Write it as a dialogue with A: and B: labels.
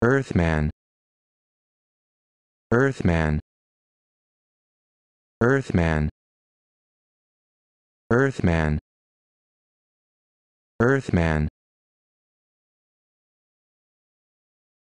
A: Earthman Earthman Earthman Earthman Earthman